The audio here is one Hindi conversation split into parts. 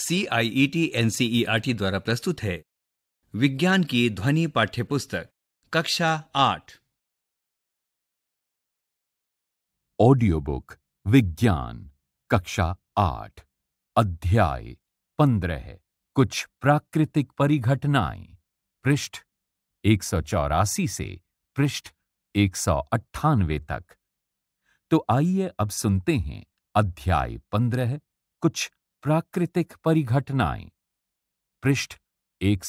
सीआईईटी एनसीईआरटी e e द्वारा प्रस्तुत है विज्ञान की ध्वनि पाठ्यपुस्तक कक्षा आठ ऑडियो बुक विज्ञान कक्षा आठ अध्याय पंद्रह कुछ प्राकृतिक परिघटनाएं पृष्ठ एक से पृष्ठ एक तक तो आइए अब सुनते हैं अध्याय पंद्रह कुछ प्राकृतिक परिघटनाएं पृष्ठ एक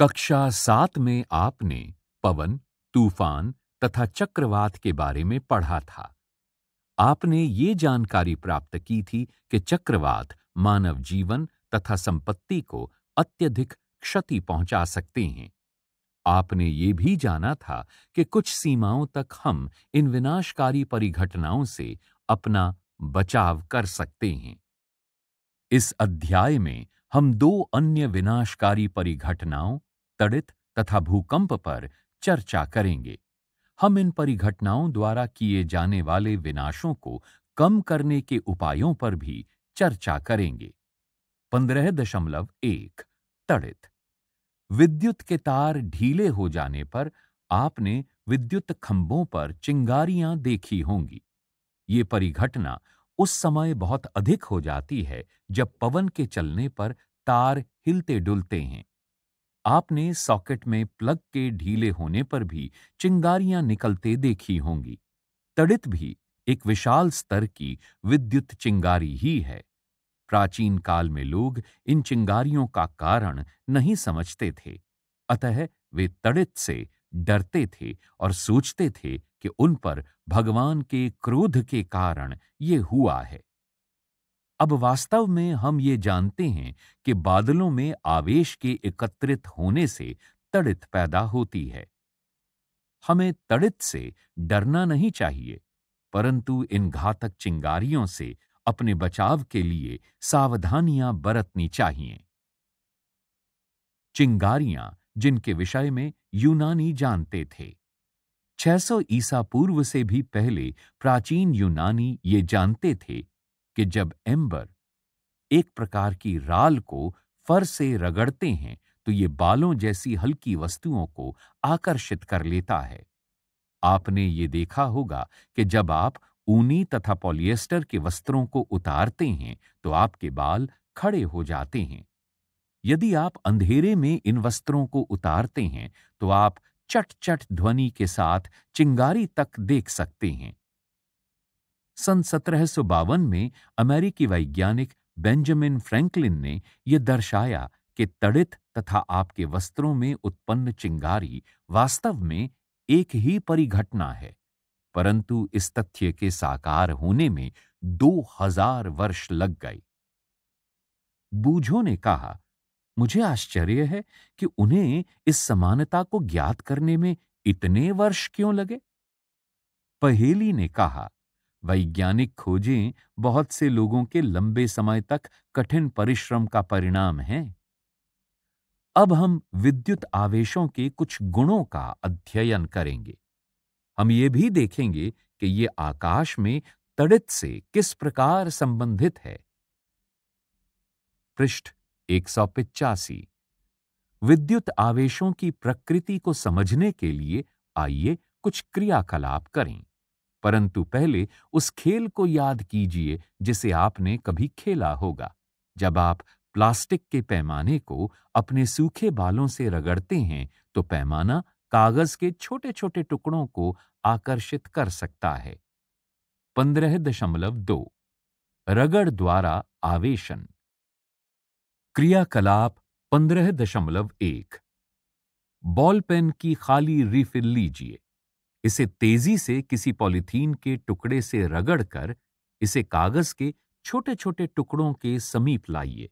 कक्षा सात में आपने पवन तूफान तथा चक्रवात के बारे में पढ़ा था आपने ये जानकारी प्राप्त की थी कि चक्रवात मानव जीवन तथा संपत्ति को अत्यधिक क्षति पहुंचा सकते हैं आपने ये भी जाना था कि कुछ सीमाओं तक हम इन विनाशकारी परिघटनाओं से अपना बचाव कर सकते हैं इस अध्याय में हम दो अन्य विनाशकारी परिघटनाओं तड़ित तथा भूकंप पर चर्चा करेंगे हम इन परिघटनाओं द्वारा किए जाने वाले विनाशों को कम करने के उपायों पर भी चर्चा करेंगे पंद्रह दशमलव एक तड़ित विद्युत के तार ढीले हो जाने पर आपने विद्युत खंभों पर चिंगारियां देखी होंगी ये परिघटना उस समय बहुत अधिक हो जाती है जब पवन के चलने पर तार हिलते डुलते हैं आपने सॉकेट में प्लग के ढीले होने पर भी चिंगारियां निकलते देखी होंगी तड़ित भी एक विशाल स्तर की विद्युत चिंगारी ही है प्राचीन काल में लोग इन चिंगारियों का कारण नहीं समझते थे अतः वे तड़ित से डरते थे और सोचते थे कि उन पर भगवान के क्रोध के कारण ये हुआ है अब वास्तव में हम ये जानते हैं कि बादलों में आवेश के एकत्रित होने से तड़ित पैदा होती है हमें तड़ित से डरना नहीं चाहिए परंतु इन घातक चिंगारियों से अपने बचाव के लिए सावधानियां बरतनी चाहिए चिंगारियां जिनके विषय में यूनानी जानते थे 600 ईसा पूर्व से भी पहले प्राचीन यूनानी ये जानते थे कि जब एम्बर एक प्रकार की राल को फर से रगड़ते हैं तो ये बालों जैसी हल्की वस्तुओं को आकर्षित कर लेता है आपने ये देखा होगा कि जब आप ऊनी तथा पॉलिएस्टर के वस्त्रों को उतारते हैं तो आपके बाल खड़े हो जाते हैं यदि आप अंधेरे में इन वस्त्रों को उतारते हैं तो आप चट चट ध्वनि के साथ चिंगारी तक देख सकते हैं सन सत्रह में अमेरिकी वैज्ञानिक बेंजामिन फ्रैंकलिन ने यह दर्शाया कि तड़ित तथा आपके वस्त्रों में उत्पन्न चिंगारी वास्तव में एक ही परिघटना है परंतु इस तथ्य के साकार होने में दो हजार वर्ष लग गए बूझो ने कहा मुझे आश्चर्य है कि उन्हें इस समानता को ज्ञात करने में इतने वर्ष क्यों लगे पहेली ने कहा वैज्ञानिक खोजें बहुत से लोगों के लंबे समय तक कठिन परिश्रम का परिणाम हैं। अब हम विद्युत आवेशों के कुछ गुणों का अध्ययन करेंगे हम ये भी देखेंगे कि ये आकाश में तड़ित से किस प्रकार संबंधित है पृष्ठ एक सौ पिचासी विद्युत आवेशों की प्रकृति को समझने के लिए आइए कुछ क्रियाकलाप करें परंतु पहले उस खेल को याद कीजिए जिसे आपने कभी खेला होगा जब आप प्लास्टिक के पैमाने को अपने सूखे बालों से रगड़ते हैं तो पैमाना कागज के छोटे छोटे टुकड़ों को आकर्षित कर सकता है पंद्रह दशमलव दो रगड़ द्वारा आवेशन क्रियाकलाप पंद्रह दशमलव एक बॉल पेन की खाली रिफिल लीजिए इसे तेजी से किसी पॉलिथीन के टुकड़े से रगड़कर इसे कागज के छोटे छोटे टुकड़ों के समीप लाइए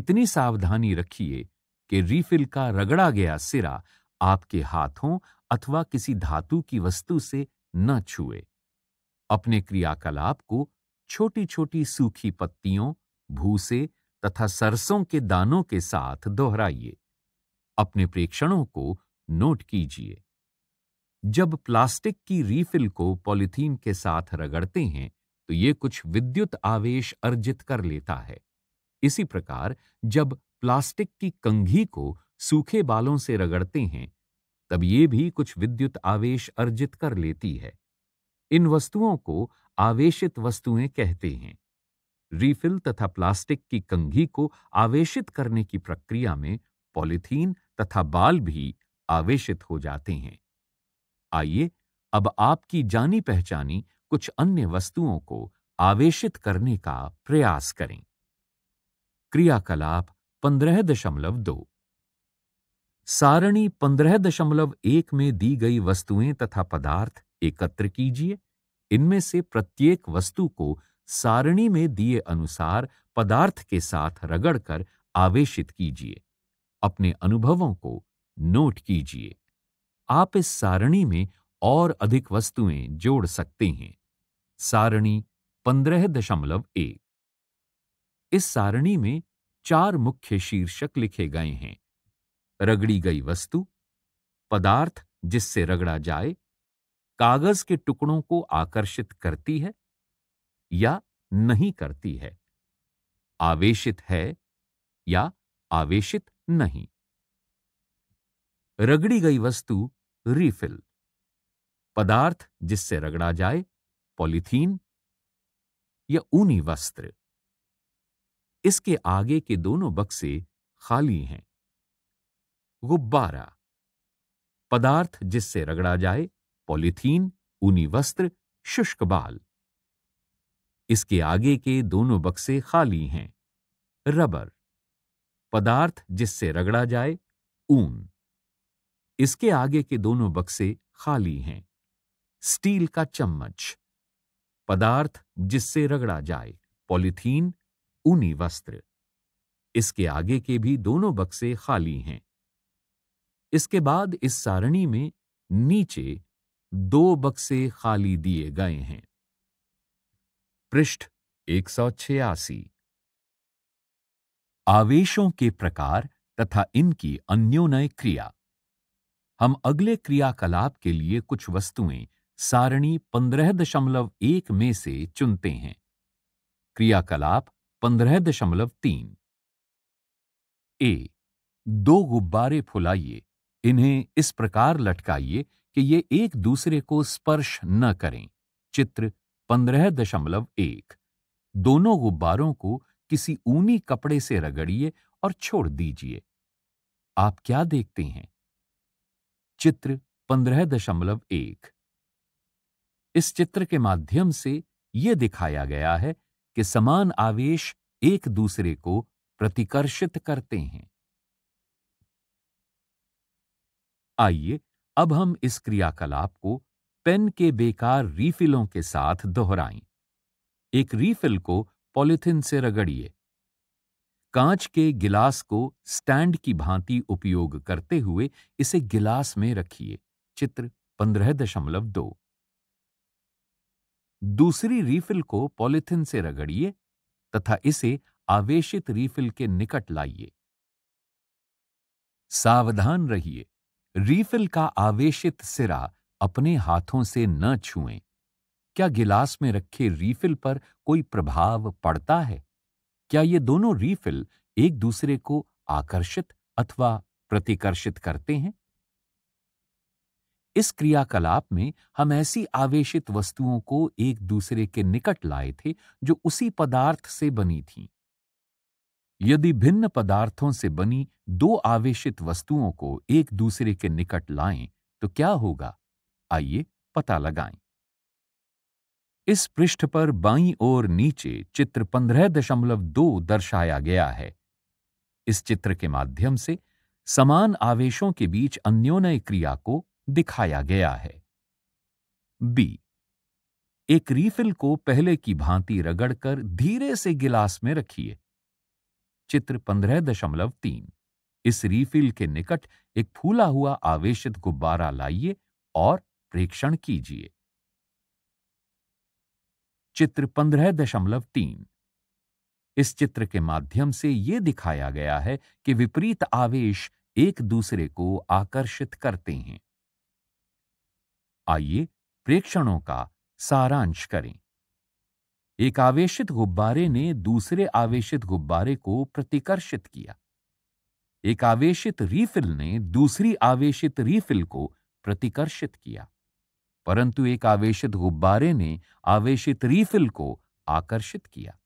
इतनी सावधानी रखिए कि रिफिल का रगड़ा गया सिरा आपके हाथों अथवा किसी धातु की वस्तु से न छुए अपने क्रियाकलाप को छोटी छोटी सूखी पत्तियों भूसे तथा सरसों के दानों के साथ दोहराइए अपने प्रेक्षणों को नोट कीजिए जब प्लास्टिक की रीफिल को पॉलिथीन के साथ रगड़ते हैं तो ये कुछ विद्युत आवेश अर्जित कर लेता है इसी प्रकार जब प्लास्टिक की कंघी को सूखे बालों से रगड़ते हैं तब ये भी कुछ विद्युत आवेश अर्जित कर लेती है इन वस्तुओं को आवेशित वस्तुएं कहते हैं रीफिल तथा प्लास्टिक की कंघी को आवेशित करने की प्रक्रिया में पॉलिथीन तथा बाल भी आवेशित हो जाते हैं आइए अब आपकी जानी पहचानी कुछ अन्य वस्तुओं को आवेशित करने का प्रयास करें क्रियाकलाप पंद्रह दशमलव दो सारणी पंद्रह दशमलव एक में दी गई वस्तुएं तथा पदार्थ एकत्र कीजिए इनमें से प्रत्येक वस्तु को सारणी में दिए अनुसार पदार्थ के साथ रगड़कर आवेशित कीजिए अपने अनुभवों को नोट कीजिए आप इस सारणी में और अधिक वस्तुएं जोड़ सकते हैं सारणी पंद्रह दशमलव एक इस सारणी में चार मुख्य शीर्षक लिखे गए हैं रगड़ी गई वस्तु पदार्थ जिससे रगड़ा जाए कागज के टुकड़ों को आकर्षित करती है या नहीं करती है आवेशित है या आवेशित नहीं रगड़ी गई वस्तु रिफिल पदार्थ जिससे रगड़ा जाए पॉलीथीन या ऊनी वस्त्र इसके आगे के दोनों बक्से खाली हैं गुब्बारा पदार्थ जिससे रगड़ा जाए पॉलीथीन ऊनी वस्त्र शुष्क बाल इसके आगे के दोनों बक्से खाली हैं रबर पदार्थ जिससे रगड़ा जाए ऊन इसके आगे के दोनों बक्से खाली हैं स्टील का चम्मच पदार्थ जिससे रगड़ा जाए पॉलीथीन ऊनी वस्त्र इसके आगे के भी दोनों बक्से खाली हैं इसके बाद इस सारणी में नीचे दो बक्से खाली दिए गए हैं पृष्ठ एक आवेशों के प्रकार तथा इनकी अन्योनय क्रिया हम अगले क्रियाकलाप के लिए कुछ वस्तुएं सारणी पंद्रह दशमलव एक में से चुनते हैं क्रियाकलाप पंद्रह दशमलव तीन ए दो गुब्बारे फुलाइए इन्हें इस प्रकार लटकाइए कि ये एक दूसरे को स्पर्श न करें चित्र पंद्रह दशमलव एक दोनों गुब्बारों को किसी ऊनी कपड़े से रगड़िए और छोड़ दीजिए आप क्या देखते हैं चित्र पंद्रह दशमलव एक इस चित्र के माध्यम से यह दिखाया गया है कि समान आवेश एक दूसरे को प्रतिकर्षित करते हैं आइए अब हम इस क्रियाकलाप को पेन के बेकार रीफिलों के साथ दोहराएं एक रीफिल को पॉलिथिन से रगड़िए कांच के गिलास को स्टैंड की भांति उपयोग करते हुए इसे गिलास में रखिए चित्र पंद्रह दशमलव दो दूसरी रीफिल को पॉलिथिन से रगड़िए तथा इसे आवेशित रीफिल के निकट लाइए सावधान रहिए रीफिल का आवेशित सिरा अपने हाथों से न छुएं क्या गिलास में रखे रीफिल पर कोई प्रभाव पड़ता है क्या ये दोनों रीफिल एक दूसरे को आकर्षित अथवा प्रतिकर्षित करते हैं इस क्रियाकलाप में हम ऐसी आवेशित वस्तुओं को एक दूसरे के निकट लाए थे जो उसी पदार्थ से बनी थीं। यदि भिन्न पदार्थों से बनी दो आवेशित वस्तुओं को एक दूसरे के निकट लाएं तो क्या होगा आइए पता लगाएं इस पृष्ठ पर बाई ओर नीचे चित्र पंद्रह दशमलव दो दर्शाया गया है इस चित्र के माध्यम से समान आवेशों के बीच अन्योनय क्रिया को दिखाया गया है बी एक रीफिल को पहले की भांति रगड़कर धीरे से गिलास में रखिए चित्र पंद्रह दशमलव तीन इस रीफिल के निकट एक फूला हुआ आवेशित गुब्बारा लाइए और प्रेक्षण कीजिए चित्र पंद्रह दशमलव तीन इस चित्र के माध्यम से यह दिखाया गया है कि विपरीत आवेश एक दूसरे को आकर्षित करते हैं आइए प्रेक्षणों का सारांश करें एक आवेशित गुब्बारे ने दूसरे आवेशित गुब्बारे को प्रतिकर्षित किया एक आवेशित रीफिल ने दूसरी आवेशित रीफिल को प्रतिकर्षित किया परंतु एक आवेशित गुब्बारे ने आवेशित रीफिल को आकर्षित किया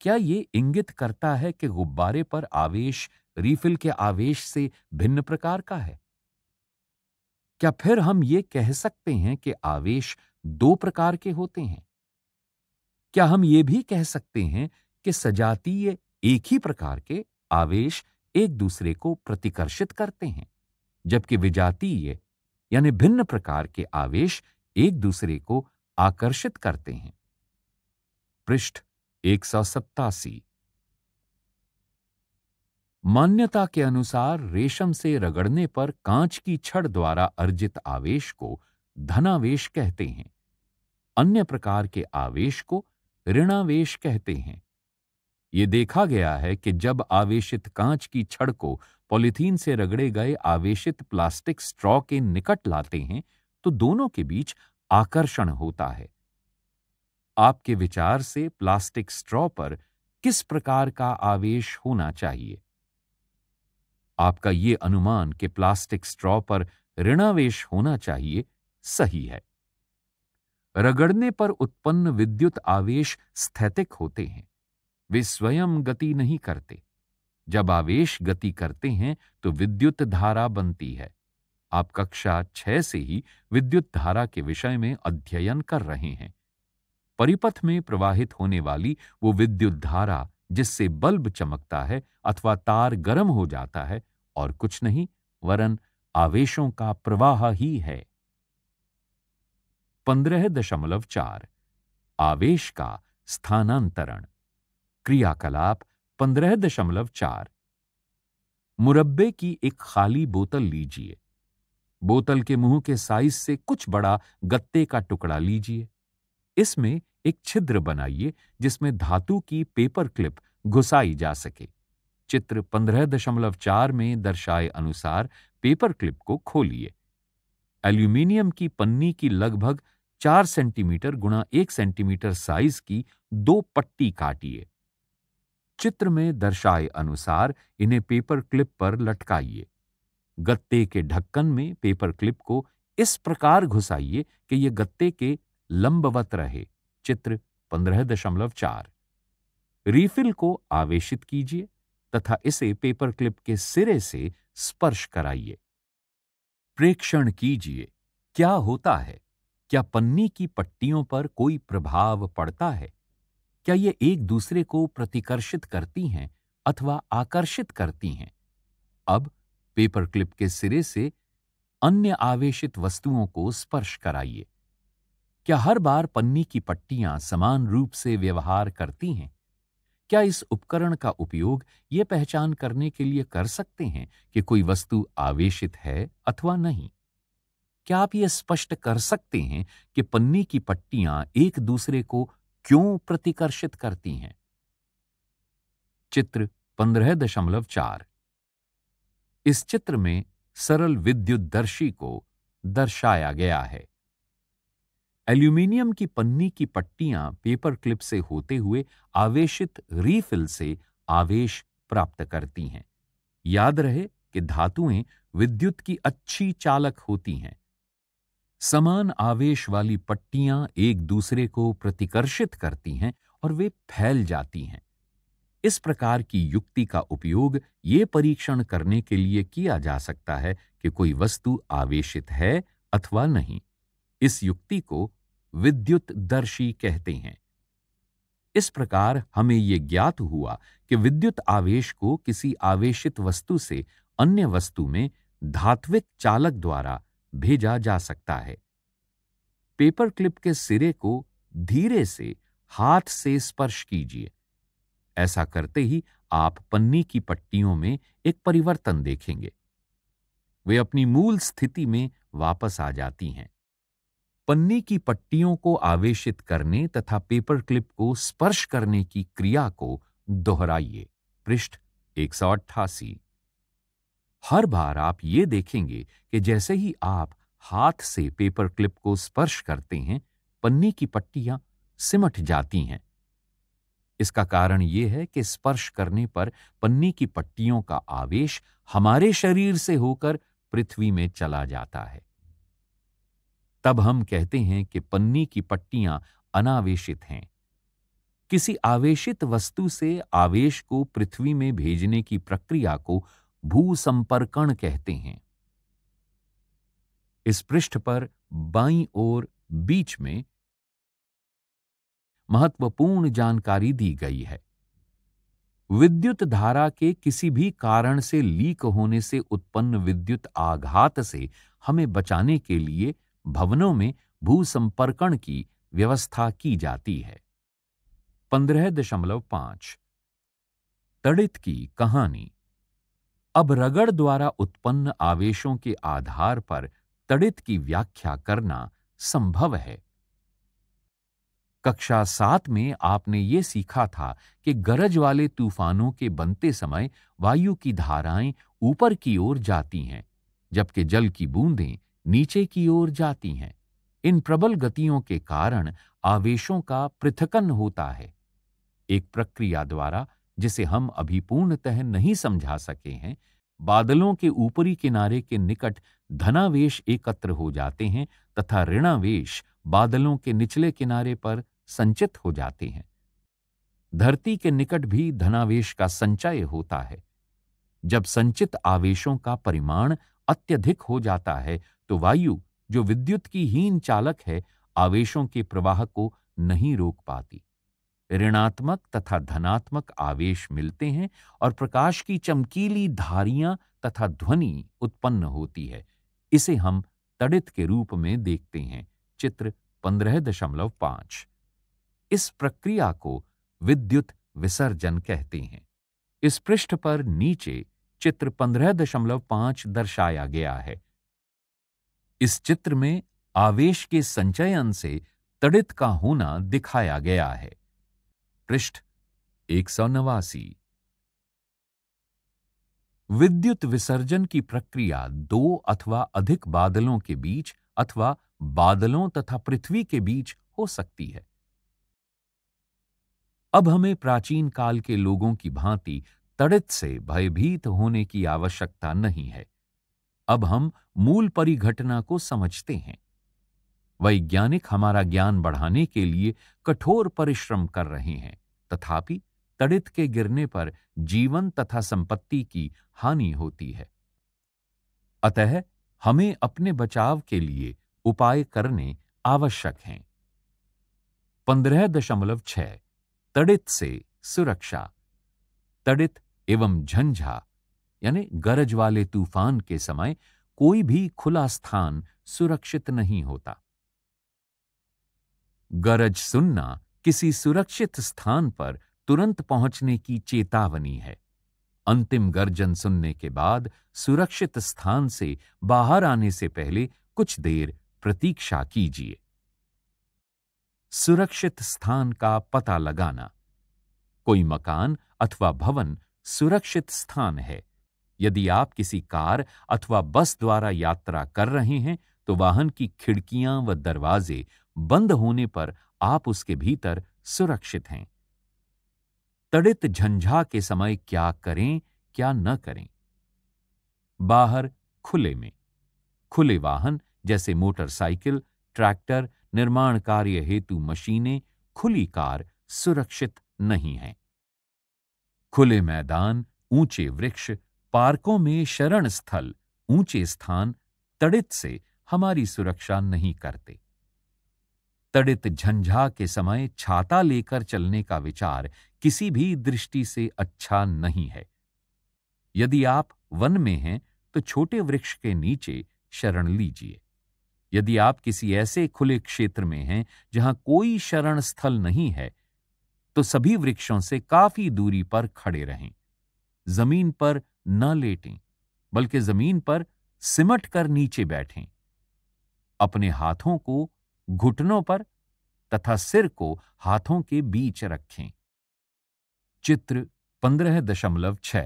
क्या ये इंगित करता है कि गुब्बारे पर आवेश रीफिल के आवेश से भिन्न प्रकार का है क्या फिर हम ये कह सकते हैं कि आवेश दो प्रकार के होते हैं क्या हम ये भी कह सकते हैं कि सजातीय एक ही प्रकार के आवेश एक दूसरे को प्रतिकर्षित करते हैं जबकि विजातीय यानी भिन्न प्रकार के आवेश एक दूसरे को आकर्षित करते हैं पृष्ठ एक सौ सत्तासी मान्यता के अनुसार रेशम से रगड़ने पर कांच की छड़ द्वारा अर्जित आवेश को धनावेश कहते हैं अन्य प्रकार के आवेश को ऋणावेश कहते हैं ये देखा गया है कि जब आवेशित कांच की छड़ को पॉलिथीन से रगड़े गए आवेशित प्लास्टिक स्ट्रॉ के निकट लाते हैं तो दोनों के बीच आकर्षण होता है आपके विचार से प्लास्टिक स्ट्रॉ पर किस प्रकार का आवेश होना चाहिए आपका ये अनुमान कि प्लास्टिक स्ट्रॉ पर ऋणावेश होना चाहिए सही है रगड़ने पर उत्पन्न विद्युत आवेश स्थैतिक होते हैं वे स्वयं गति नहीं करते जब आवेश गति करते हैं तो विद्युत धारा बनती है आप कक्षा छह से ही विद्युत धारा के विषय में अध्ययन कर रहे हैं परिपथ में प्रवाहित होने वाली वो विद्युत धारा जिससे बल्ब चमकता है अथवा तार गर्म हो जाता है और कुछ नहीं वरन आवेशों का प्रवाह ही है पंद्रह दशमलव चार आवेश का स्थानांतरण क्रियाकलाप पंद्रह दशमलव चार मुरब्बे की एक खाली बोतल लीजिए बोतल के मुंह के साइज से कुछ बड़ा गत्ते का टुकड़ा लीजिए इसमें एक छिद्र बनाइए जिसमें धातु की पेपर क्लिप घुसाई जा सके चित्र पंद्रह दशमलव चार में दर्शाए अनुसार पेपर क्लिप को खोलिए एल्यूमिनियम की पन्नी की लगभग चार सेंटीमीटर गुणा एक सेंटीमीटर साइज की दो पट्टी काटिए चित्र में दर्शाए अनुसार इन्हें पेपर क्लिप पर लटकाइए गत्ते के ढक्कन में पेपर क्लिप को इस प्रकार घुसाइए कि यह गत्ते के लंबवत रहे चित्र पंद्रह दशमलव चार रीफिल को आवेशित कीजिए तथा इसे पेपर क्लिप के सिरे से स्पर्श कराइए प्रेक्षण कीजिए क्या होता है क्या पन्नी की पट्टियों पर कोई प्रभाव पड़ता है क्या ये एक दूसरे को प्रतिकर्षित करती हैं अथवा आकर्षित करती हैं अब पेपर क्लिप के सिरे से अन्य आवेशित वस्तुओं को स्पर्श कराइए क्या हर बार पन्नी की पट्टियां समान रूप से व्यवहार करती हैं क्या इस उपकरण का उपयोग ये पहचान करने के लिए कर सकते हैं कि कोई वस्तु आवेशित है अथवा नहीं क्या आप यह स्पष्ट कर सकते हैं कि पन्नी की पट्टियां एक दूसरे को क्यों प्रतिकर्षित करती हैं चित्र पंद्रह दशमलव चार इस चित्र में सरल विद्युत दर्शी को दर्शाया गया है एल्यूमिनियम की पन्नी की पट्टियां पेपर क्लिप से होते हुए आवेशित रीफिल से आवेश प्राप्त करती हैं याद रहे कि धातुएं विद्युत की अच्छी चालक होती हैं समान आवेश वाली पट्टियां एक दूसरे को प्रतिकर्षित करती हैं और वे फैल जाती हैं इस प्रकार की युक्ति का उपयोग ये परीक्षण करने के लिए किया जा सकता है कि कोई वस्तु आवेशित है अथवा नहीं इस युक्ति को विद्युत दर्शी कहते हैं इस प्रकार हमें ये ज्ञात हुआ कि विद्युत आवेश को किसी आवेशित वस्तु से अन्य वस्तु में धात्विक चालक द्वारा भेजा जा सकता है पेपर क्लिप के सिरे को धीरे से हाथ से स्पर्श कीजिए ऐसा करते ही आप पन्नी की पट्टियों में एक परिवर्तन देखेंगे वे अपनी मूल स्थिति में वापस आ जाती हैं पन्नी की पट्टियों को आवेशित करने तथा पेपर क्लिप को स्पर्श करने की क्रिया को दोहराइए पृष्ठ एक सौ अट्ठासी हर बार आप ये देखेंगे कि जैसे ही आप हाथ से पेपर क्लिप को स्पर्श करते हैं पन्ने की पट्टियां सिमट जाती हैं इसका कारण यह है कि स्पर्श करने पर पन्ने की पट्टियों का आवेश हमारे शरीर से होकर पृथ्वी में चला जाता है तब हम कहते हैं कि पन्ने की पट्टियां अनावेशित हैं किसी आवेशित वस्तु से आवेश को पृथ्वी में भेजने की प्रक्रिया को भू संपर्कण कहते हैं इस पृष्ठ पर बाई ओर बीच में महत्वपूर्ण जानकारी दी गई है विद्युत धारा के किसी भी कारण से लीक होने से उत्पन्न विद्युत आघात से हमें बचाने के लिए भवनों में भू संपर्कण की व्यवस्था की जाती है पंद्रह दशमलव पांच तड़ित की कहानी अब रगड़ द्वारा उत्पन्न आवेशों के आधार पर तड़ित की व्याख्या करना संभव है कक्षा सात में आपने ये सीखा था कि गरज वाले तूफानों के बनते समय वायु की धाराएं ऊपर की ओर जाती हैं जबकि जल की बूंदें नीचे की ओर जाती हैं इन प्रबल गतियों के कारण आवेशों का पृथकन होता है एक प्रक्रिया द्वारा जिसे हम अभी पूर्णतः नहीं समझा सके हैं बादलों के ऊपरी किनारे के निकट धनावेश एकत्र हो जाते हैं तथा ऋणावेश बादलों के निचले किनारे पर संचित हो जाते हैं धरती के निकट भी धनावेश का संचय होता है जब संचित आवेशों का परिमाण अत्यधिक हो जाता है तो वायु जो विद्युत की हीन चालक है आवेशों के प्रवाह को नहीं रोक पाती ऋणात्मक तथा धनात्मक आवेश मिलते हैं और प्रकाश की चमकीली धारियां तथा ध्वनि उत्पन्न होती है इसे हम तड़ित के रूप में देखते हैं चित्र पंद्रह दशमलव पांच इस प्रक्रिया को विद्युत विसर्जन कहते हैं इस पृष्ठ पर नीचे चित्र पंद्रह दशमलव पांच दर्शाया गया है इस चित्र में आवेश के संचयन से तड़ित का होना दिखाया गया है पृष्ठ एक सौ नवासी विद्युत विसर्जन की प्रक्रिया दो अथवा अधिक बादलों के बीच अथवा बादलों तथा पृथ्वी के बीच हो सकती है अब हमें प्राचीन काल के लोगों की भांति तड़ित से भयभीत होने की आवश्यकता नहीं है अब हम मूल परिघटना को समझते हैं वैज्ञानिक हमारा ज्ञान बढ़ाने के लिए कठोर परिश्रम कर रहे हैं तथापि तड़ित के गिरने पर जीवन तथा संपत्ति की हानि होती है अतः हमें अपने बचाव के लिए उपाय करने आवश्यक हैं पंद्रह दशमलव छह तड़ित से सुरक्षा तड़ित एवं झंझा यानी गरज वाले तूफान के समय कोई भी खुला स्थान सुरक्षित नहीं होता गरज सुनना किसी सुरक्षित स्थान पर तुरंत पहुंचने की चेतावनी है अंतिम गर्जन सुनने के बाद सुरक्षित स्थान से बाहर आने से पहले कुछ देर प्रतीक्षा कीजिए सुरक्षित स्थान का पता लगाना कोई मकान अथवा भवन सुरक्षित स्थान है यदि आप किसी कार अथवा बस द्वारा यात्रा कर रहे हैं तो वाहन की खिड़कियां व दरवाजे बंद होने पर आप उसके भीतर सुरक्षित हैं तड़ित झंझा के समय क्या करें क्या न करें बाहर खुले में खुले वाहन जैसे मोटरसाइकिल ट्रैक्टर निर्माण कार्य हेतु मशीनें खुली कार सुरक्षित नहीं हैं खुले मैदान ऊंचे वृक्ष पार्कों में शरण स्थल ऊंचे स्थान तड़ित से हमारी सुरक्षा नहीं करते तड़ित झंझा के समय छाता लेकर चलने का विचार किसी भी दृष्टि से अच्छा नहीं है यदि आप वन में हैं तो छोटे वृक्ष के नीचे शरण लीजिए यदि आप किसी ऐसे खुले क्षेत्र में हैं जहां कोई शरण स्थल नहीं है तो सभी वृक्षों से काफी दूरी पर खड़े रहें जमीन पर न लेटें बल्कि जमीन पर सिमट कर नीचे बैठें अपने हाथों को घुटनों पर तथा सिर को हाथों के बीच रखें चित्र पंद्रह दशमलव छ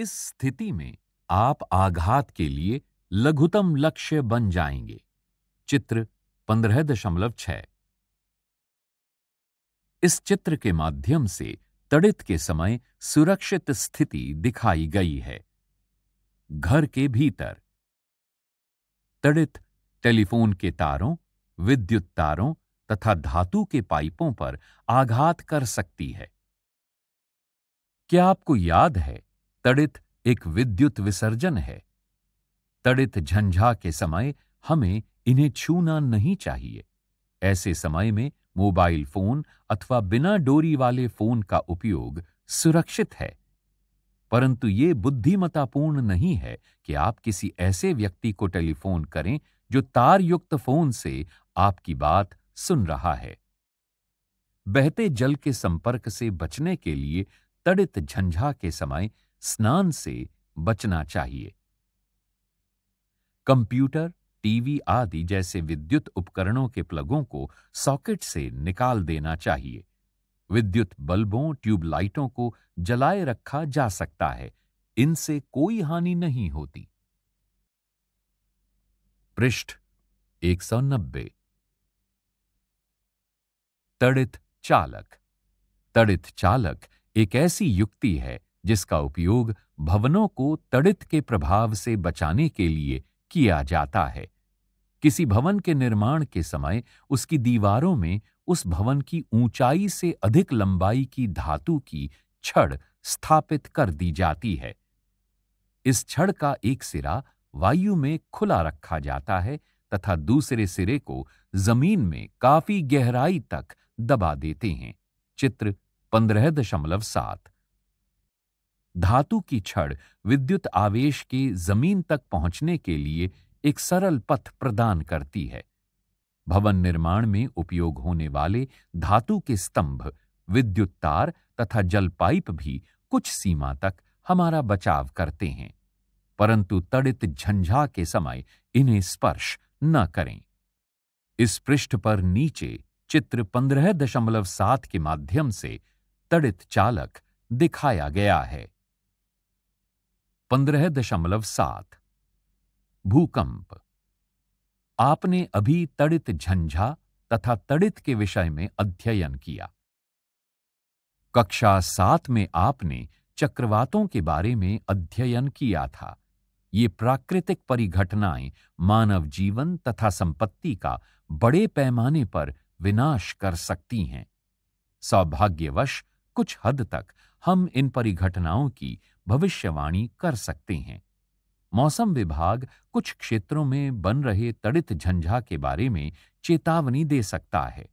इस स्थिति में आप आघात के लिए लघुतम लक्ष्य बन जाएंगे चित्र पंद्रह दशमलव छ इस चित्र के माध्यम से तड़ित के समय सुरक्षित स्थिति दिखाई गई है घर के भीतर तड़ित टेलीफोन के तारों विद्युत तारों तथा धातु के पाइपों पर आघात कर सकती है क्या आपको याद है तड़ित एक विद्युत विसर्जन है तड़ित झंझा के समय हमें इन्हें छूना नहीं चाहिए ऐसे समय में मोबाइल फोन अथवा बिना डोरी वाले फोन का उपयोग सुरक्षित है परंतु ये बुद्धिमतापूर्ण नहीं है कि आप किसी ऐसे व्यक्ति को टेलीफोन करें जो तार युक्त फोन से आपकी बात सुन रहा है बहते जल के संपर्क से बचने के लिए तड़ित झंझा के समय स्नान से बचना चाहिए कंप्यूटर टीवी आदि जैसे विद्युत उपकरणों के प्लगों को सॉकेट से निकाल देना चाहिए विद्युत बल्बों ट्यूबलाइटों को जलाए रखा जा सकता है इनसे कोई हानि नहीं होती पृष्ठ एक सौ नब्बे तड़ित चालक तड़ित चालक एक ऐसी युक्ति है जिसका उपयोग भवनों को तड़ित के प्रभाव से बचाने के लिए किया जाता है किसी भवन के निर्माण के समय उसकी दीवारों में उस भवन की ऊंचाई से अधिक लंबाई की धातु की छड़ स्थापित कर दी जाती है इस छड़ का एक सिरा वायु में खुला रखा जाता है तथा दूसरे सिरे को जमीन में काफी गहराई तक दबा देते हैं चित्र पंद्रह दशमलव सात धातु की छड़ विद्युत आवेश के जमीन तक पहुंचने के लिए एक सरल पथ प्रदान करती है भवन निर्माण में उपयोग होने वाले धातु के स्तंभ विद्युत तार तथा जल पाइप भी कुछ सीमा तक हमारा बचाव करते हैं परंतु तड़ित झंझा के समय इन्हें स्पर्श न करें इस पृष्ठ पर नीचे चित्र पंद्रह दशमलव सात के माध्यम से तड़ित चालक दिखाया गया है पंद्रह दशमलव सात भूकंप आपने अभी तड़ित झंझा तथा तड़ित के विषय में अध्ययन किया कक्षा सात में आपने चक्रवातों के बारे में अध्ययन किया था ये प्राकृतिक परिघटनाएं मानव जीवन तथा संपत्ति का बड़े पैमाने पर विनाश कर सकती हैं सौभाग्यवश कुछ हद तक हम इन परिघटनाओं की भविष्यवाणी कर सकते हैं मौसम विभाग कुछ क्षेत्रों में बन रहे तड़ित झंझा के बारे में चेतावनी दे सकता है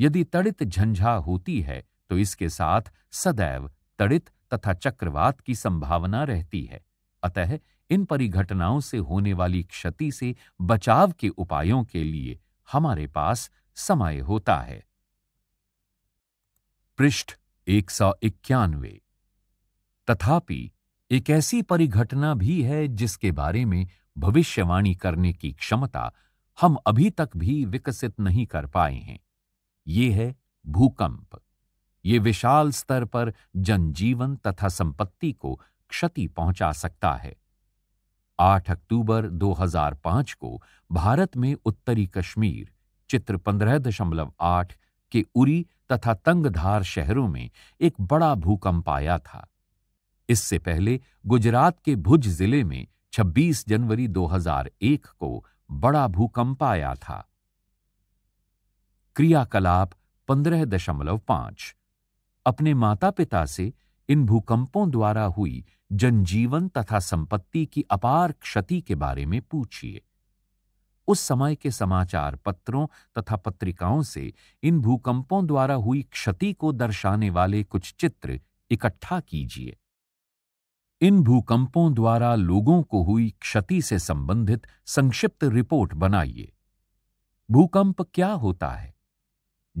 यदि तड़ित झंझा होती है तो इसके साथ सदैव तड़ित तथा चक्रवात की संभावना रहती है अतः इन परिघटनाओं से होने वाली क्षति से बचाव के उपायों के लिए हमारे पास समय होता है पृष्ठ एक सौ इक्यानवे तथापि एक ऐसी परिघटना भी है जिसके बारे में भविष्यवाणी करने की क्षमता हम अभी तक भी विकसित नहीं कर पाए हैं ये है भूकंप ये विशाल स्तर पर जनजीवन तथा संपत्ति को क्षति पहुंचा सकता है 8 अक्टूबर 2005 को भारत में उत्तरी कश्मीर चित्र 15.8 के उरी तथा तंगधार शहरों में एक बड़ा भूकंप आया था इससे पहले गुजरात के भुज जिले में 26 जनवरी 2001 को बड़ा भूकंप आया था क्रियाकलाप 15.5 अपने माता पिता से इन भूकंपों द्वारा हुई जनजीवन तथा संपत्ति की अपार क्षति के बारे में पूछिए उस समय के समाचार पत्रों तथा पत्रिकाओं से इन भूकंपों द्वारा हुई क्षति को दर्शाने वाले कुछ चित्र इकट्ठा कीजिए इन भूकंपों द्वारा लोगों को हुई क्षति से संबंधित संक्षिप्त रिपोर्ट बनाइए भूकंप क्या होता है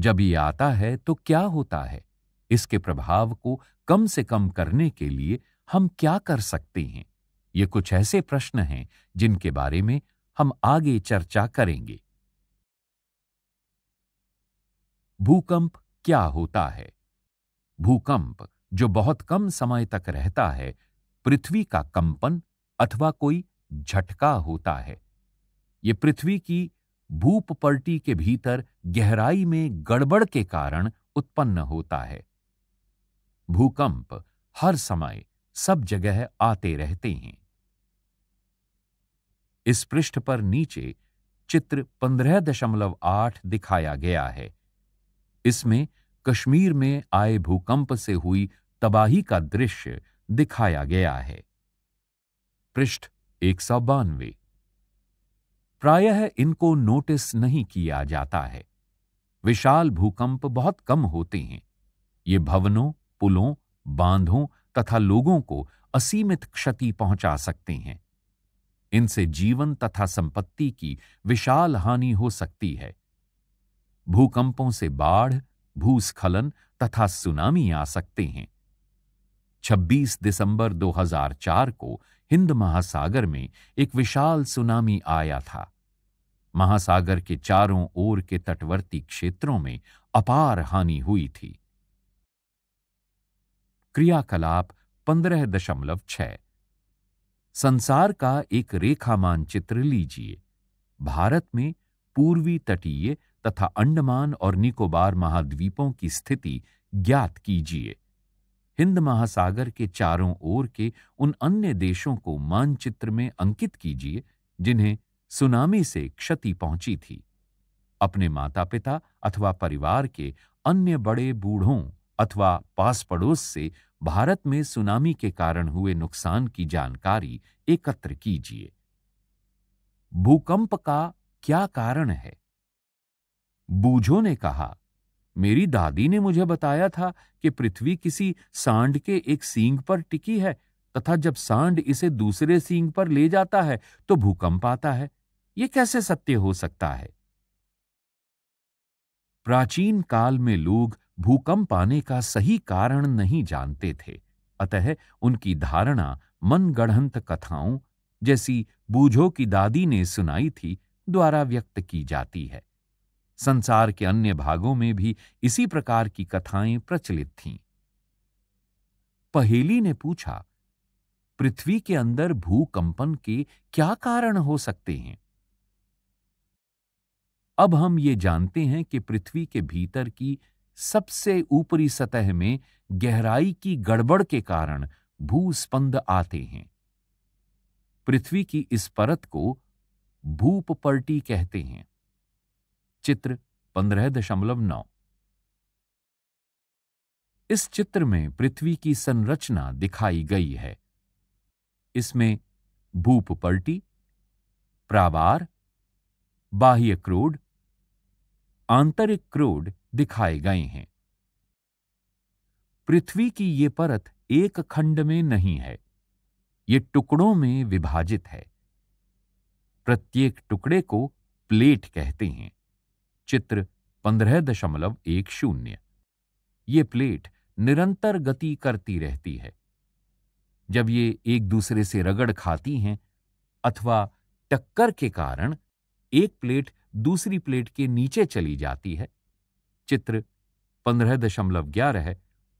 जब ये आता है तो क्या होता है इसके प्रभाव को कम से कम करने के लिए हम क्या कर सकते हैं ये कुछ ऐसे प्रश्न हैं जिनके बारे में हम आगे चर्चा करेंगे भूकंप क्या होता है भूकंप जो बहुत कम समय तक रहता है पृथ्वी का कंपन अथवा कोई झटका होता है ये पृथ्वी की भूपपर्टी के भीतर गहराई में गड़बड़ के कारण उत्पन्न होता है भूकंप हर समय सब जगह आते रहते हैं इस पृष्ठ पर नीचे चित्र 15.8 दिखाया गया है इसमें कश्मीर में आए भूकंप से हुई तबाही का दृश्य दिखाया गया है पृष्ठ एक सौ बानवे प्रायः इनको नोटिस नहीं किया जाता है विशाल भूकंप बहुत कम होते हैं ये भवनों पुलों बांधों तथा लोगों को असीमित क्षति पहुंचा सकते हैं इनसे जीवन तथा संपत्ति की विशाल हानि हो सकती है भूकंपों से बाढ़ भूस्खलन तथा सुनामी आ सकते हैं 26 दिसंबर 2004 को हिंद महासागर में एक विशाल सुनामी आया था महासागर के चारों ओर के तटवर्ती क्षेत्रों में अपार हानि हुई थी क्रियाकलाप पंद्रह दशमलव छह संसार का एक रेखा मानचित्र लीजिए भारत में पूर्वी तटीय तथा अंडमान और निकोबार महाद्वीपों की स्थिति ज्ञात कीजिए हिंद महासागर के चारों ओर के उन अन्य देशों को मानचित्र में अंकित कीजिए जिन्हें सुनामी से क्षति पहुंची थी अपने माता पिता अथवा परिवार के अन्य बड़े बूढ़ों अथवा पास पड़ोस से भारत में सुनामी के कारण हुए नुकसान की जानकारी एकत्र कीजिए भूकंप का क्या कारण है बूझो ने कहा मेरी दादी ने मुझे बताया था कि पृथ्वी किसी सांड के एक सींग पर टिकी है तथा जब सांड इसे दूसरे सींग पर ले जाता है तो भूकंप आता है यह कैसे सत्य हो सकता है प्राचीन काल में लोग भूकंप आने का सही कारण नहीं जानते थे अतः उनकी धारणा मनगढ़ंत कथाओं जैसी बूझो की दादी ने सुनाई थी द्वारा व्यक्त की जाती है संसार के अन्य भागों में भी इसी प्रकार की कथाएं प्रचलित थीं पहेली ने पूछा पृथ्वी के अंदर भूकंपन के क्या कारण हो सकते हैं अब हम ये जानते हैं कि पृथ्वी के भीतर की सबसे ऊपरी सतह में गहराई की गड़बड़ के कारण भूस्पंद आते हैं पृथ्वी की इस परत को भूपपर्टी कहते हैं चित्र पंद्रह दशमलव नौ इस चित्र में पृथ्वी की संरचना दिखाई गई है इसमें भूपपर्टी प्रावार बाह्य क्रोड आंतरिक क्रोड दिखाए गए हैं पृथ्वी की ये परत एक खंड में नहीं है ये टुकड़ों में विभाजित है प्रत्येक टुकड़े को प्लेट कहते हैं चित्र पंद्रह दशमलव एक शून्य ये प्लेट निरंतर गति करती रहती है जब ये एक दूसरे से रगड़ खाती हैं अथवा टक्कर के कारण एक प्लेट दूसरी प्लेट के नीचे चली जाती है चित्र पंद्रह दशमलव ग्यारह है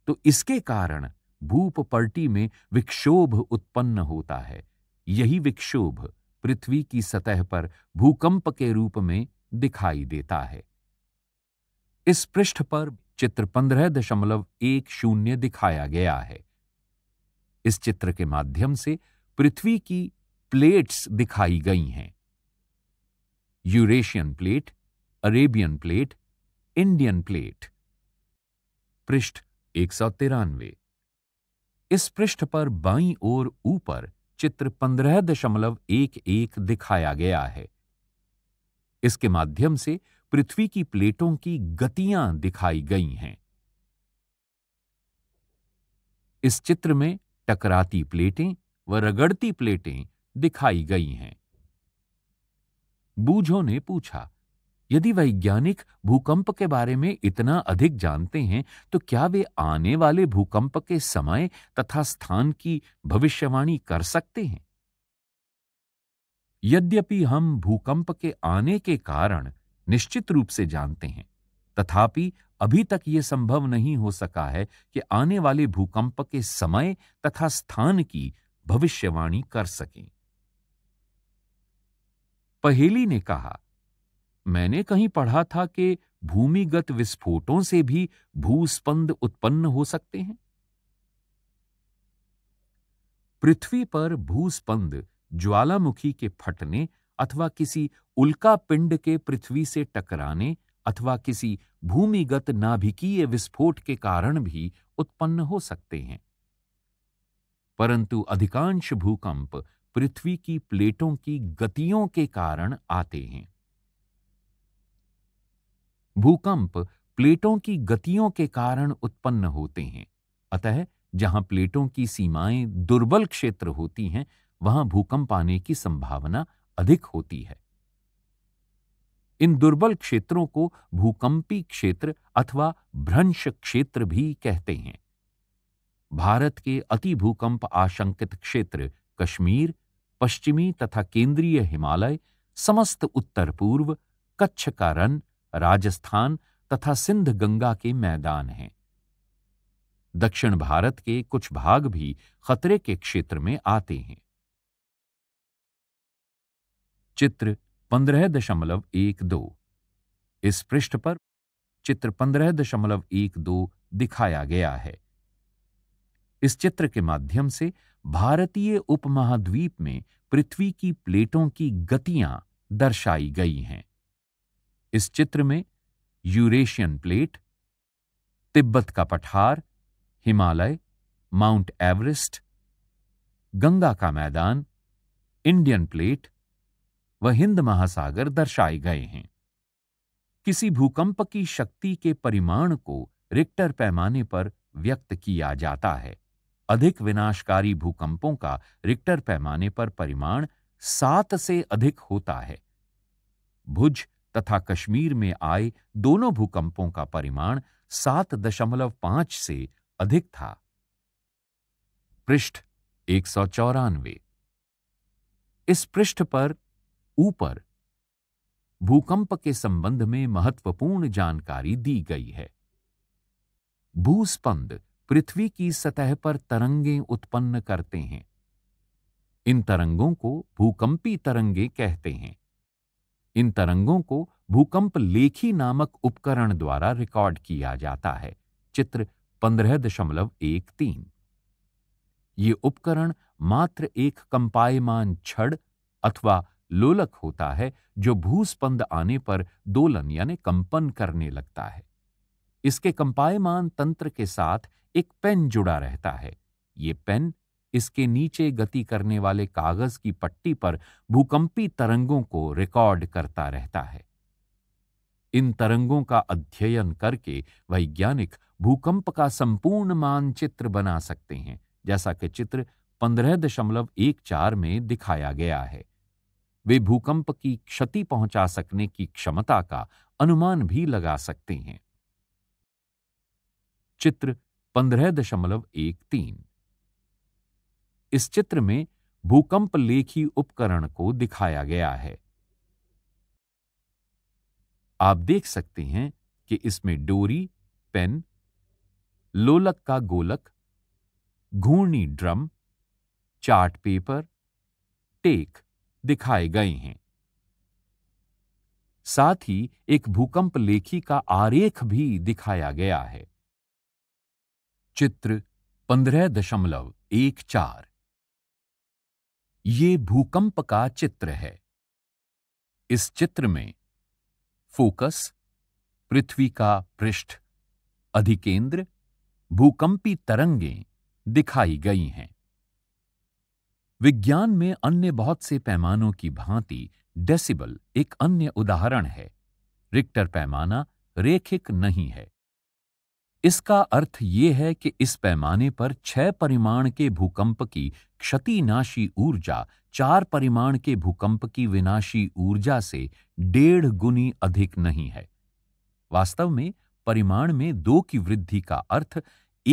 तो इसके कारण भूप पलटी में विक्षोभ उत्पन्न होता है यही विक्षोभ पृथ्वी की सतह पर भूकंप के रूप में दिखाई देता है इस पृष्ठ पर चित्र पंद्रह दशमलव एक शून्य दिखाया गया है इस चित्र के माध्यम से पृथ्वी की प्लेट्स दिखाई गई हैं Eurasian plate Arabian plate Indian plate पृष्ठ एक सौ तिरानवे इस पृष्ठ पर बाई ओर ऊपर चित्र पंद्रह दशमलव एक एक दिखाया गया है इसके माध्यम से पृथ्वी की प्लेटों की गतियां दिखाई गई हैं इस चित्र में टकराती प्लेटें व रगड़ती प्लेटें दिखाई गई हैं बूझो ने पूछा यदि वैज्ञानिक भूकंप के बारे में इतना अधिक जानते हैं तो क्या वे आने वाले भूकंप के समय तथा स्थान की भविष्यवाणी कर सकते हैं यद्यपि हम भूकंप के आने के कारण निश्चित रूप से जानते हैं तथापि अभी तक यह संभव नहीं हो सका है कि आने वाले भूकंप के समय तथा स्थान की भविष्यवाणी कर सकें पहेली ने कहा मैंने कहीं पढ़ा था कि भूमिगत विस्फोटों से भी भूस्पंद उत्पन्न हो सकते हैं पृथ्वी पर भूस्पंद ज्वालामुखी के फटने अथवा किसी उल्का पिंड के पृथ्वी से टकराने अथवा किसी भूमिगत नाभिकीय विस्फोट के कारण भी उत्पन्न हो सकते हैं परंतु अधिकांश भूकंप पृथ्वी की प्लेटों की गतियों के कारण आते हैं भूकंप प्लेटों की गतियों के कारण उत्पन्न होते हैं अतः जहां प्लेटों की सीमाएं दुर्बल क्षेत्र होती हैं वहां भूकंप आने की संभावना अधिक होती है इन दुर्बल क्षेत्रों को भूकंपी क्षेत्र अथवा भ्रंश क्षेत्र भी कहते हैं भारत के अति भूकंप आशंकित क्षेत्र कश्मीर पश्चिमी तथा केंद्रीय हिमालय समस्त उत्तर पूर्व कच्छ का रन राजस्थान तथा सिंध गंगा के मैदान हैं दक्षिण भारत के कुछ भाग भी खतरे के क्षेत्र में आते हैं चित्र पंद्रह दशमलव एक दो इस पृष्ठ पर चित्र पंद्रह दशमलव एक दो दिखाया गया है इस चित्र के माध्यम से भारतीय उपमहाद्वीप में पृथ्वी की प्लेटों की गतियां दर्शाई गई हैं इस चित्र में यूरेशियन प्लेट तिब्बत का पठार हिमालय माउंट एवरेस्ट गंगा का मैदान इंडियन प्लेट व हिंद महासागर दर्शाए गए हैं किसी भूकंप की शक्ति के परिमाण को रिक्टर पैमाने पर व्यक्त किया जाता है अधिक विनाशकारी भूकंपों का रिक्टर पैमाने पर परिमाण सात से अधिक होता है भुज तथा कश्मीर में आए दोनों भूकंपों का परिमाण सात दशमलव पांच से अधिक था पृष्ठ एक सौ चौरानवे इस पृष्ठ पर ऊपर भूकंप के संबंध में महत्वपूर्ण जानकारी दी गई है भूस्पंद पृथ्वी की सतह पर तरंगें उत्पन्न करते हैं इन तरंगों को भूकंपी तरंगे कहते हैं इन तरंगों को भूकंप लेखी नामक उपकरण द्वारा रिकॉर्ड किया जाता है चित्र पंद्रह दशमलव एक तीन ये उपकरण मात्र एक कंपायमान छड़ अथवा लोलक होता है जो भूस्पंद आने पर दोलन यानी कंपन करने लगता है इसके कंपायमान तंत्र के साथ एक पेन जुड़ा रहता है ये पेन इसके नीचे गति करने वाले कागज की पट्टी पर भूकंपी तरंगों को रिकॉर्ड करता रहता है इन तरंगों का अध्ययन करके वैज्ञानिक भूकंप का संपूर्ण मानचित्र बना सकते हैं जैसा कि चित्र पंद्रह दशमलव एक चार में दिखाया गया है वे भूकंप की क्षति पहुंचा सकने की क्षमता का अनुमान भी लगा सकते हैं चित्र पंद्रह दशमलव एक तीन इस चित्र में भूकंप लेखी उपकरण को दिखाया गया है आप देख सकते हैं कि इसमें डोरी पेन लोलक का गोलक घूर्णी ड्रम चार्ट पेपर टेक दिखाए गए हैं साथ ही एक भूकंप लेखी का आरेख भी दिखाया गया है चित्र पंद्रह दशमलव एक चार ये भूकंप का चित्र है इस चित्र में फोकस पृथ्वी का पृष्ठ अधिकेंद्र भूकंपी तरंगें दिखाई गई हैं विज्ञान में अन्य बहुत से पैमानों की भांति डेसिबल एक अन्य उदाहरण है रिक्टर पैमाना रेखिक नहीं है इसका अर्थ ये है कि इस पैमाने पर छह परिमाण के भूकंप की क्षतिनाशी ऊर्जा चार परिमाण के भूकंप की विनाशी ऊर्जा से डेढ़ गुनी अधिक नहीं है वास्तव में परिमाण में दो की वृद्धि का अर्थ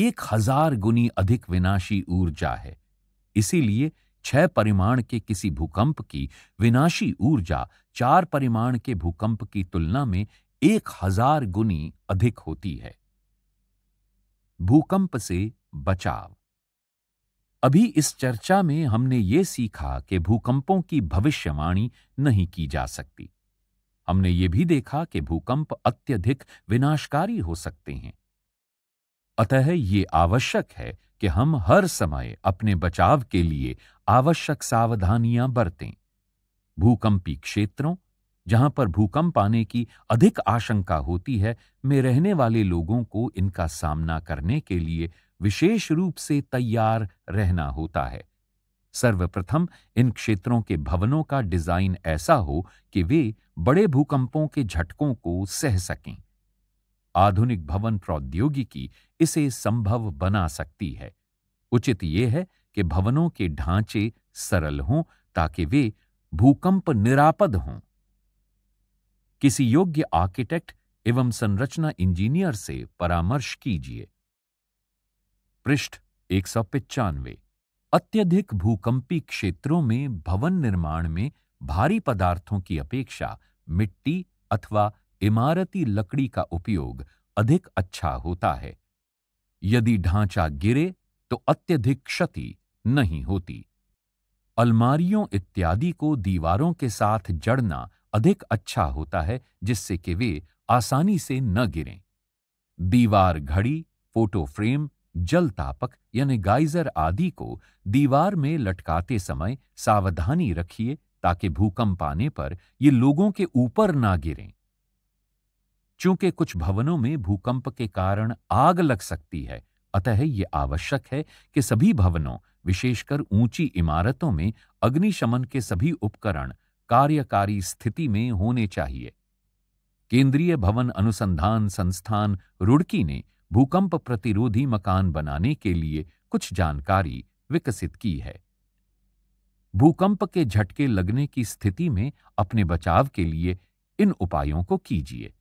एक हजार गुनी अधिक विनाशी ऊर्जा है इसीलिए छह परिमाण के किसी भूकंप की विनाशी ऊर्जा चार परिमाण के भूकंप की तुलना में एक हजार गुनी अधिक होती है भूकंप से बचाव अभी इस चर्चा में हमने ये सीखा कि भूकंपों की भविष्यवाणी नहीं की जा सकती हमने ये भी देखा कि भूकंप अत्यधिक विनाशकारी हो सकते हैं अतः ये आवश्यक है कि हम हर समय अपने बचाव के लिए आवश्यक सावधानियां बरतें भूकंपी क्षेत्रों जहां पर भूकंप आने की अधिक आशंका होती है में रहने वाले लोगों को इनका सामना करने के लिए विशेष रूप से तैयार रहना होता है सर्वप्रथम इन क्षेत्रों के भवनों का डिजाइन ऐसा हो कि वे बड़े भूकंपों के झटकों को सह सकें आधुनिक भवन प्रौद्योगिकी इसे संभव बना सकती है उचित यह है कि भवनों के ढांचे सरल हों ताकि वे भूकंप निरापद हों किसी योग्य आर्किटेक्ट एवं संरचना इंजीनियर से परामर्श कीजिए पृष्ठ एक सौ पिचानवे अत्यधिक भूकंपी क्षेत्रों में भवन निर्माण में भारी पदार्थों की अपेक्षा मिट्टी अथवा इमारती लकड़ी का उपयोग अधिक अच्छा होता है यदि ढांचा गिरे तो अत्यधिक क्षति नहीं होती अलमारियों इत्यादि को दीवारों के साथ जड़ना अधिक अच्छा होता है जिससे कि वे आसानी से न गिरें दीवार घड़ी फोटो फ्रेम जलतापक यानी गाइजर आदि को दीवार में लटकाते समय सावधानी रखिए ताकि भूकंप आने पर ये लोगों के ऊपर ना गिरें चूंकि कुछ भवनों में भूकंप के कारण आग लग सकती है अतः यह आवश्यक है कि सभी भवनों विशेषकर ऊंची इमारतों में अग्निशमन के सभी उपकरण कार्यकारी स्थिति में होने चाहिए केंद्रीय भवन अनुसंधान संस्थान रुड़की ने भूकंप प्रतिरोधी मकान बनाने के लिए कुछ जानकारी विकसित की है भूकंप के झटके लगने की स्थिति में अपने बचाव के लिए इन उपायों को कीजिए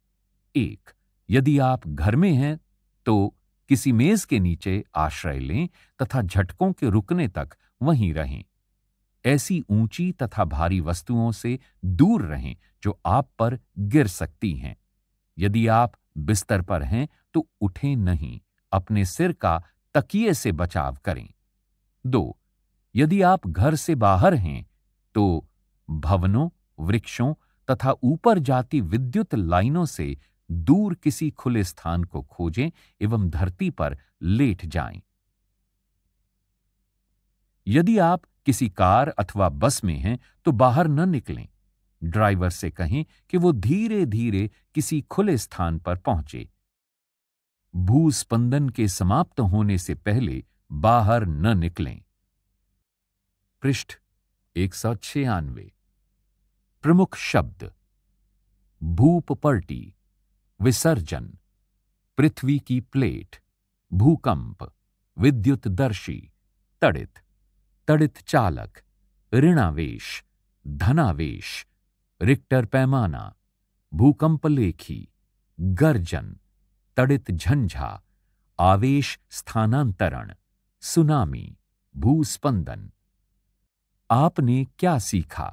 एक यदि आप घर में हैं तो किसी मेज के नीचे आश्रय लें तथा झटकों के रुकने तक वहीं रहें ऐसी ऊंची तथा भारी वस्तुओं से दूर रहें जो आप पर गिर सकती हैं यदि आप बिस्तर पर हैं तो उठें नहीं अपने सिर का तकिए से बचाव करें दो यदि आप घर से बाहर हैं तो भवनों वृक्षों तथा ऊपर जाती विद्युत लाइनों से दूर किसी खुले स्थान को खोजें एवं धरती पर लेट जाएं। यदि आप किसी कार अथवा बस में हैं तो बाहर न निकलें ड्राइवर से कहें कि वो धीरे धीरे किसी खुले स्थान पर पहुंचे भूस्पंदन के समाप्त होने से पहले बाहर न निकलें पृष्ठ एक सौ छियानवे प्रमुख शब्द भूप पर्टी विसर्जन पृथ्वी की प्लेट भूकंप विद्युत दर्शी तड़ित तड़ित चालक ऋणावेश धनावेश रिक्टर पैमाना भूकंप लेखी गर्जन तड़ित झंझा आवेश स्थानांतरण सुनामी भूस्पंदन आपने क्या सीखा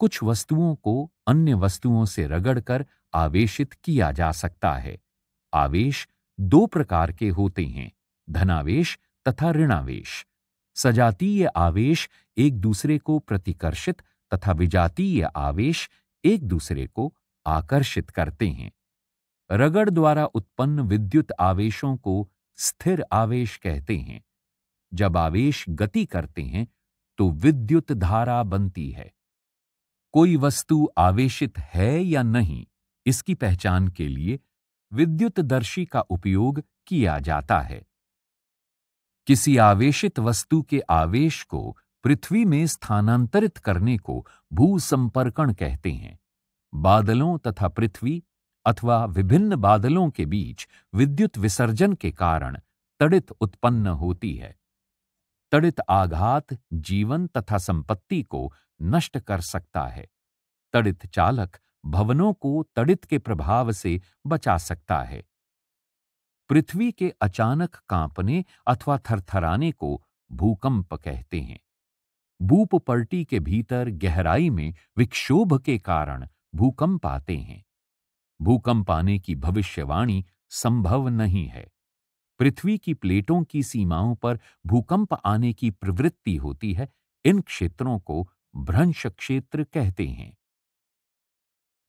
कुछ वस्तुओं को अन्य वस्तुओं से रगड़कर आवेशित किया जा सकता है आवेश दो प्रकार के होते हैं धनावेश तथा ऋणावेश सजातीय आवेश एक दूसरे को प्रतिकर्षित तथा विजातीय आवेश एक दूसरे को आकर्षित करते हैं रगड़ द्वारा उत्पन्न विद्युत आवेशों को स्थिर आवेश कहते हैं जब आवेश गति करते हैं तो विद्युत धारा बनती है कोई वस्तु आवेशित है या नहीं इसकी पहचान के लिए विद्युत दर्शी का उपयोग किया जाता है किसी आवेशित वस्तु के आवेश को पृथ्वी में स्थानांतरित करने को भूसंपर्कण कहते हैं बादलों तथा पृथ्वी अथवा विभिन्न बादलों के बीच विद्युत विसर्जन के कारण तड़ित उत्पन्न होती है तड़ित आघात जीवन तथा संपत्ति को नष्ट कर सकता है तड़ित चालक भवनों को तड़ित के प्रभाव से बचा सकता है पृथ्वी के अचानक कांपने अथवा थरथराने को भूकंप कहते हैं भूप पलटी के भीतर गहराई में विक्षोभ के कारण भूकंप आते हैं भूकंप आने की भविष्यवाणी संभव नहीं है पृथ्वी की प्लेटों की सीमाओं पर भूकंप आने की प्रवृत्ति होती है इन क्षेत्रों को भ्रंश क्षेत्र कहते हैं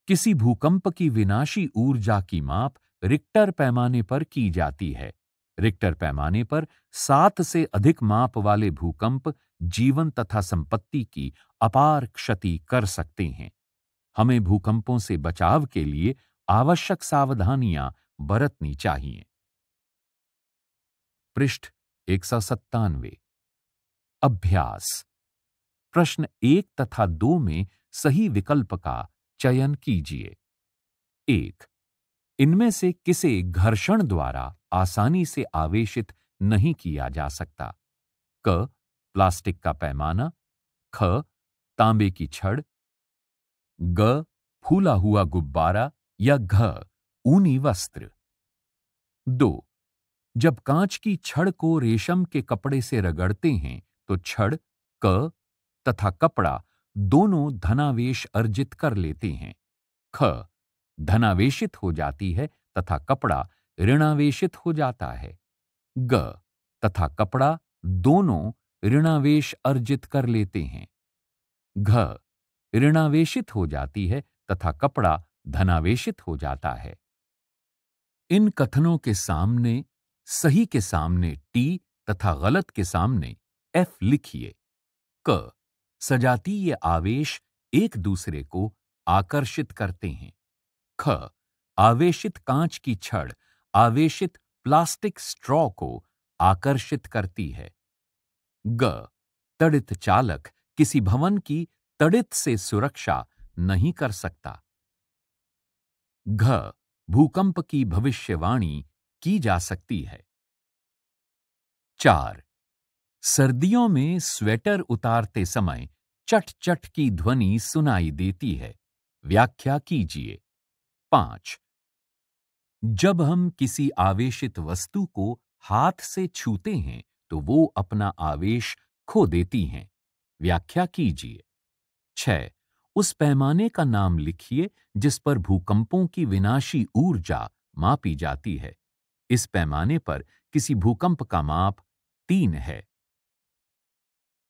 किसी भूकंप की विनाशी ऊर्जा की माप रिक्टर पैमाने पर की जाती है रिक्टर पैमाने पर सात से अधिक माप वाले भूकंप जीवन तथा संपत्ति की अपार क्षति कर सकते हैं हमें भूकंपों से बचाव के लिए आवश्यक सावधानियां बरतनी चाहिए पृष्ठ एक अभ्यास प्रश्न एक तथा दो में सही विकल्प का चयन कीजिए एक इनमें से किसे घर्षण द्वारा आसानी से आवेशित नहीं किया जा सकता क प्लास्टिक का पैमाना ख तांबे की छड़ ग फूला हुआ गुब्बारा या घ ऊनी वस्त्र दो जब कांच की छड़ को रेशम के कपड़े से रगड़ते हैं तो छड़ क तथा कपड़ा दोनों धनावेश अर्जित कर लेते हैं ख धनावेशित हो जाती है तथा कपड़ा ऋणावेशित हो जाता है ग तथा कपड़ा दोनों ऋणावेश अर्जित कर लेते हैं घ ऋणावेशित हो जाती है तथा कपड़ा धनावेशित हो जाता है इन कथनों के सामने सही के सामने टी तथा गलत के सामने एफ लिखिए क सजातीय आवेश एक दूसरे को आकर्षित करते हैं ख आवेशित कांच की छड़ आवेशित प्लास्टिक स्ट्रॉ को आकर्षित करती है ग तड़ित चालक किसी भवन की तड़ित से सुरक्षा नहीं कर सकता घ भूकंप की भविष्यवाणी की जा सकती है चार सर्दियों में स्वेटर उतारते समय चट चट की ध्वनि सुनाई देती है व्याख्या कीजिए पांच जब हम किसी आवेशित वस्तु को हाथ से छूते हैं तो वो अपना आवेश खो देती हैं व्याख्या कीजिए छह उस पैमाने का नाम लिखिए जिस पर भूकंपों की विनाशी ऊर्जा मापी जाती है इस पैमाने पर किसी भूकंप का माप तीन है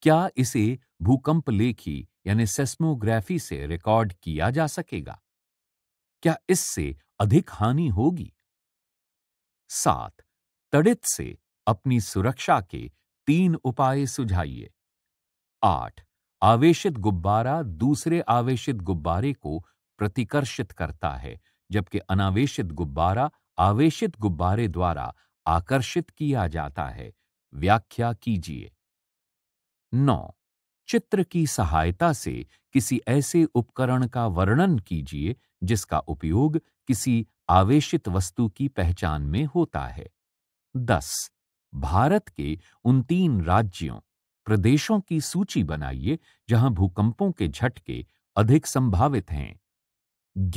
क्या इसे भूकंप लेखी यानी सेस्मोग्राफी से रिकॉर्ड किया जा सकेगा क्या इससे अधिक हानि होगी सात तड़ित से अपनी सुरक्षा के तीन उपाय सुझाइए आठ आवेशित गुब्बारा दूसरे आवेशित गुब्बारे को प्रतिकर्षित करता है जबकि अनावेशित गुब्बारा आवेशित गुब्बारे द्वारा आकर्षित किया जाता है व्याख्या कीजिए नौ चित्र की सहायता से किसी ऐसे उपकरण का वर्णन कीजिए जिसका उपयोग किसी आवेशित वस्तु की पहचान में होता है दस भारत के उन तीन राज्यों प्रदेशों की सूची बनाइए जहां भूकंपों के झटके अधिक संभावित हैं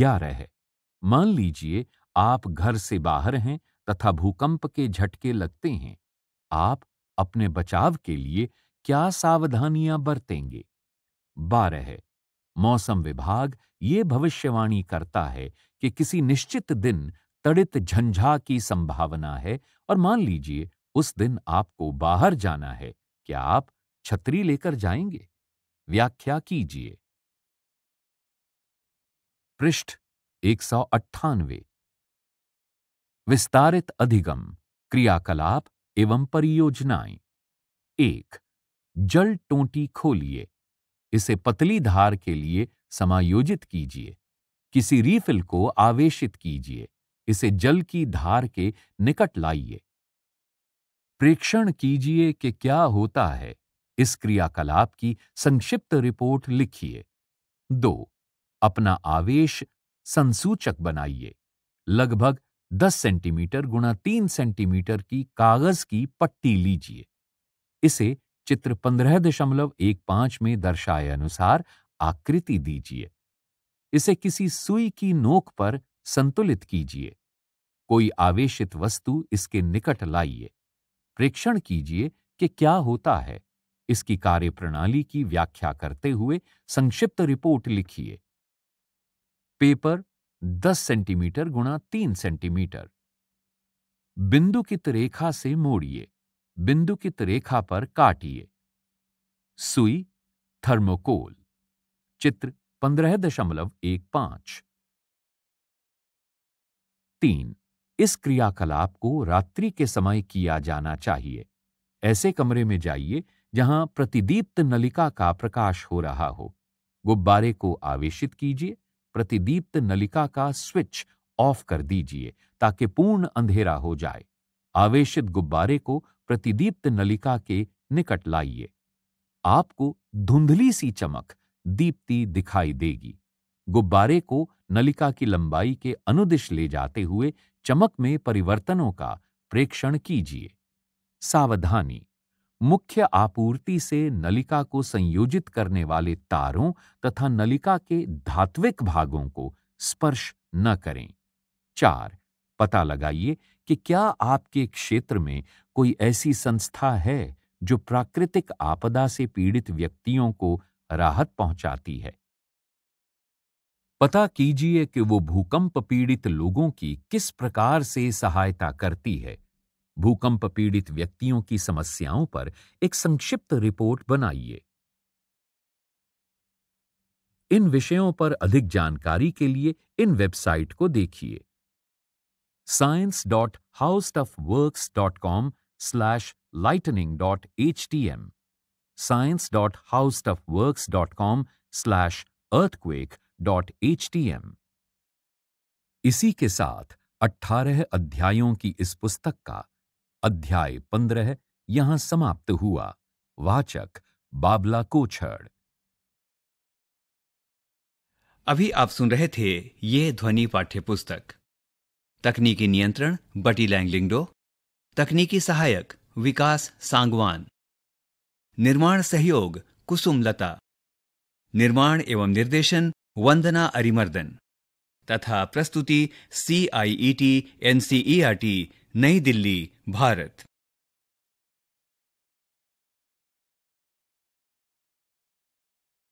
ग्यारह है मान लीजिए आप घर से बाहर हैं तथा भूकंप के झटके लगते हैं आप अपने बचाव के लिए क्या सावधानियां बरतेंगे बारह मौसम विभाग ये भविष्यवाणी करता है कि किसी निश्चित दिन तड़ित झंझा की संभावना है और मान लीजिए उस दिन आपको बाहर जाना है क्या आप छतरी लेकर जाएंगे व्याख्या कीजिए पृष्ठ एक सौ अट्ठानवे विस्तारित अधिगम क्रियाकलाप एवं परियोजनाएं एक जल टोंटी खोलिए इसे पतली धार के लिए समायोजित कीजिए किसी रीफिल को आवेशित कीजिए इसे जल की धार के निकट लाइए प्रेक्षण कीजिए कि क्या होता है इस क्रियाकलाप की संक्षिप्त रिपोर्ट लिखिए दो अपना आवेश संसूचक बनाइए लगभग 10 सेंटीमीटर गुणा 3 सेंटीमीटर की कागज की पट्टी लीजिए इसे चित्र पंद्रह दशमलव एक पांच में दर्शाए अनुसार आकृति दीजिए इसे किसी सुई की नोक पर संतुलित कीजिए कोई आवेशित वस्तु इसके निकट लाइए प्रेक्षण कीजिए कि क्या होता है इसकी कार्यप्रणाली की व्याख्या करते हुए संक्षिप्त रिपोर्ट लिखिए पेपर 10 सेंटीमीटर गुणा 3 सेंटीमीटर बिंदु की रेखा से मोड़िए बिंदुकित रेखा पर काटिए सुई थर्मोकोल चित्र पंद्रह दशमलव एक पांच तीन इस क्रियाकलाप को रात्रि के समय किया जाना चाहिए ऐसे कमरे में जाइए जहां प्रतिदीप्त नलिका का प्रकाश हो रहा हो गुब्बारे को आवेशित कीजिए प्रतिदीप्त नलिका का स्विच ऑफ कर दीजिए ताकि पूर्ण अंधेरा हो जाए आवेशित गुब्बारे को प्रतिदीप्त नलिका के निकट लाइए आपको धुंधली सी चमक दीप्ति दिखाई देगी गुब्बारे को नलिका की लंबाई के अनुदिश ले जाते हुए चमक में परिवर्तनों का प्रेक्षण कीजिए सावधानी मुख्य आपूर्ति से नलिका को संयोजित करने वाले तारों तथा नलिका के धात्विक भागों को स्पर्श न करें चार पता लगाइए कि क्या आपके क्षेत्र में कोई ऐसी संस्था है जो प्राकृतिक आपदा से पीड़ित व्यक्तियों को राहत पहुंचाती है पता कीजिए कि वो भूकंप पीड़ित लोगों की किस प्रकार से सहायता करती है भूकंप पीड़ित व्यक्तियों की समस्याओं पर एक संक्षिप्त रिपोर्ट बनाइए इन विषयों पर अधिक जानकारी के लिए इन वेबसाइट को देखिए com slash lightning.htm, science.howstuffworks.com slash earthquake.htm. इसी के साथ 18 अध्यायों की इस पुस्तक का अध्याय 15 यहां समाप्त हुआ वाचक बाबला कोछड़ अभी आप सुन रहे थे ये ध्वनि पाठ्य पुस्तक तकनीकी नियंत्रण बटी लैंगलिंगडो तकनीकी सहायक विकास सांगवान निर्माण सहयोग कुसुम लता निर्माण एवं निर्देशन वंदना अरिमर्दन तथा प्रस्तुति C I E T N C E R T नई दिल्ली भारत